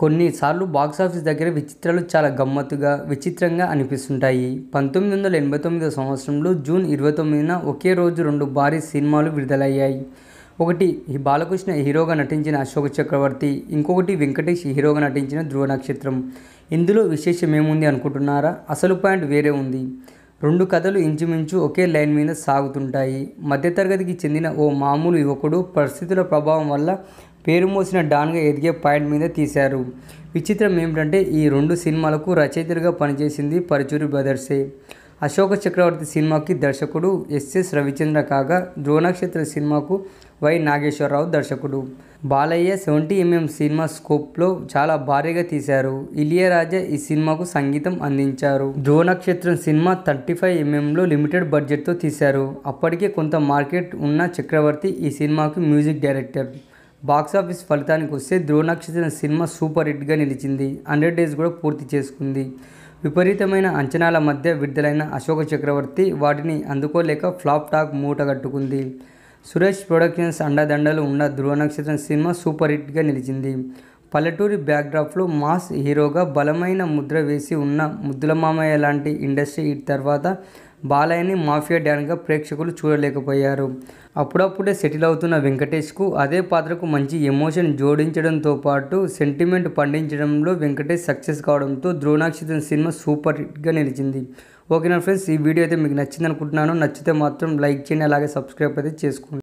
కొన్నిసార్లు box office దగ్గర విచిత్రాలు చాలా గమ్మత్తుగా విచిత్రంగా అనిపిస్తుంటాయి పంతొమ్మిది వందల ఎనభై తొమ్మిదో సంవత్సరంలో జూన్ ఇరవై తొమ్మిదిన ఒకే రోజు రెండు భారీ సినిమాలు విడుదలయ్యాయి ఒకటి బాలకృష్ణ హీరోగా నటించిన అశోక్ చక్రవర్తి ఇంకొకటి వెంకటేష్ హీరోగా నటించిన ధ్రువ నక్షత్రం ఇందులో విశేషం ఏముంది అనుకుంటున్నారా అసలు పాయింట్ వేరే ఉంది రెండు కథలు ఇంచుమించు ఒకే లైన్ మీద సాగుతుంటాయి మధ్యతరగతికి చెందిన ఓ మామూలు యువకుడు పరిస్థితుల ప్రభావం వల్ల పేరు మోసిన డాన్గా ఎదిగే పాయింట్ మీద తీశారు విచిత్రం ఏమిటంటే ఈ రెండు సినిమాలకు రచయితలుగా పనిచేసింది పరుచూరి బ్రదర్సే అశోక చక్రవర్తి సినిమాకి దర్శకుడు ఎస్ఎస్ రవిచంద్ర కాగా ద్రోణక్షేత్ర సినిమాకు వై నాగేశ్వరరావు దర్శకుడు బాలయ్య సెవెంటీ ఎంఎం సినిమా స్కోప్లో చాలా భారీగా తీశారు ఇలియరాజా ఈ సినిమాకు సంగీతం అందించారు ద్రోణక్షేత్రం సినిమా థర్టీ ఫైవ్ ఎంఎంలో లిమిటెడ్ బడ్జెట్తో తీశారు అప్పటికే కొంత మార్కెట్ ఉన్న చక్రవర్తి ఈ సినిమాకు మ్యూజిక్ డైరెక్టర్ బాక్సాఫీస్ ఫలితానికి వస్తే ధ్రువ సినిమా సూపర్ హిట్గా నిలిచింది హండ్రెడ్ డేస్ కూడా పూర్తి చేసుకుంది విపరీతమైన అంచనాల మధ్య విడుదలైన అశోక చక్రవర్తి వాటిని అందుకోలేక ఫ్లాప్ టాక్ మూట కట్టుకుంది సురేష్ ప్రొడక్షన్స్ అండదండలు ఉన్న ధ్రువ నక్షత్ర సినిమా సూపర్ హిట్గా నిలిచింది పల్లెటూరి బ్యాక్డ్రాప్లో మాస్ హీరోగా బలమైన ముద్ర వేసి ఉన్న ముద్దుల మామయ్య లాంటి ఇండస్ట్రీ హిట్ తర్వాత బాలయ్యని మాఫియా డాన్గా ప్రేక్షకులు చూడలేకపోయారు అప్పుడప్పుడే సెటిల్ అవుతున్న వెంకటేష్కు అదే పాత్రకు మంచి ఎమోషన్ జోడించడంతో పాటు సెంటిమెంట్ పండించడంలో వెంకటేష్ సక్సెస్ కావడంతో ద్రోణాక్షితన్ సినిమా సూపర్ హిట్గా నిలిచింది ఓకేనా ఫ్రెండ్స్ ఈ వీడియో అయితే మీకు నచ్చింది అనుకుంటున్నాను నచ్చితే మాత్రం లైక్ చేయండి అలాగే సబ్స్క్రైబ్ అయితే చేసుకోండి